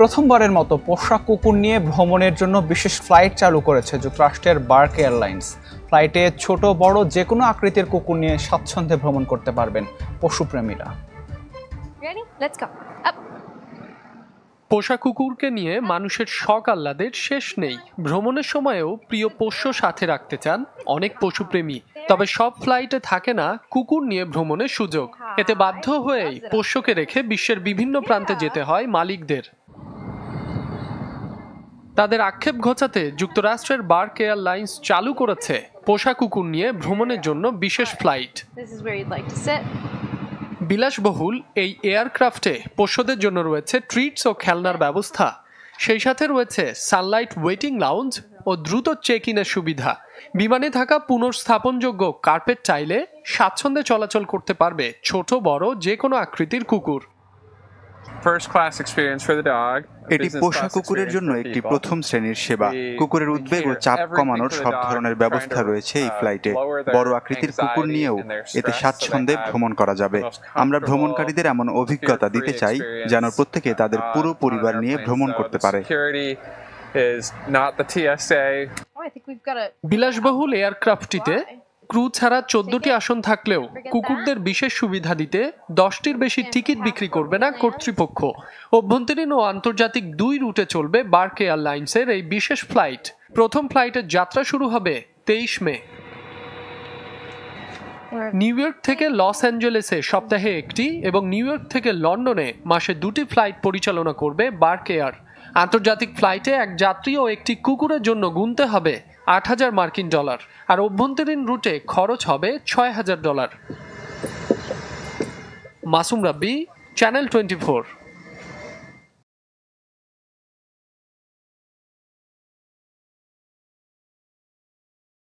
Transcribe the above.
প্রথমবারের মতো পোষা কুকুর নিয়ে ভ্রমণের জন্য বিশেষ ফ্লাইট চালু করেছে যুক্তরাষ্ট্রের বার্ক এয়ারলাইন্স ফ্লাইটে ছোট বড় যে কোনো আকৃতির কুকুর নিয়ে স্বাচ্ছন্দ্যে ভ্রমণ করতে পারবেন পশুপ্রেমীরা পোষা কুকুরকে নিয়ে মানুষের শখ আহ্লাদের শেষ নেই ভ্রমণের সময়েও প্রিয় পোষ্য সাথে রাখতে চান অনেক পশুপ্রেমী তবে সব ফ্লাইটে থাকে না কুকুর নিয়ে ভ্রমণের সুযোগ এতে বাধ্য হয়েই পোষ্যকে রেখে বিশ্বের বিভিন্ন প্রান্তে যেতে হয় মালিকদের তাদের আক্ষেপ ঘোচাতে যুক্তরাষ্ট্রের বার কেয়ার লাইন্স চালু করেছে পোষা কুকুর নিয়ে ভ্রমণের জন্য বিশেষ ফ্লাইট বিলাসবহুল এই এয়ারক্রাফটে পোষ্যদের জন্য রয়েছে ট্রিটস ও খেলনার ব্যবস্থা সেই সাথে রয়েছে সানলাইট ওয়েটিং লাউঞ্জ ও দ্রুত চেক ইনের সুবিধা বিমানে থাকা পুনঃস্থাপনযোগ্য কার্পেট চাইলে স্বাচ্ছন্দ্যে চলাচল করতে পারবে ছোট বড় যে কোনো আকৃতির কুকুর এটি পোষা কুকুরের জন্য একটি প্রথম শ্রেণীর সেবা কুকুরের উদ্বেগ ও চাপ কমানোর সব ধরনের ব্যবস্থা রয়েছে এই uh, ফ্লাইটে বড় আকৃতির কুকুর নিয়েও এতে স্বাচ্ছন্দ্যে ভ্রমণ করা যাবে আমরা ভ্রমণকারীদের এমন অভিজ্ঞতা দিতে চাই যেন প্রত্যেকে তাদের uh, পুরো পরিবার নিয়ে ভ্রমণ করতে পারে oh, বিলাসবহুল এয়ারক্রাফটটিতে ক্রু ছাড়া চোদ্দটি আসন থাকলেও কুকুরদের বিশেষ সুবিধা দিতে দশটির বেশি টিকিট বিক্রি করবে না কর্তৃপক্ষ অভ্যন্তরীণ ও আন্তর্জাতিক দুই রুটে চলবে বার্ক এয়ারলাইন্সের এই বিশেষ ফ্লাইট প্রথম ফ্লাইটের যাত্রা শুরু হবে তেইশ মে নিউ ইয়র্ক থেকে লস অ্যাঞ্জেলেসে সপ্তাহে একটি এবং নিউ ইয়র্ক থেকে লন্ডনে মাসে দুটি ফ্লাইট পরিচালনা করবে বার্ক এয়ার আন্তর্জাতিক ফ্লাইটে এক যাত্রী ও একটি কুকুরের জন্য গুনতে হবে আট হাজার মার্কিন ডলার আর অভ্যন্তরীণ রুটে খরচ হবে ছয় হাজার dollar Masum Rabbi channel twenty four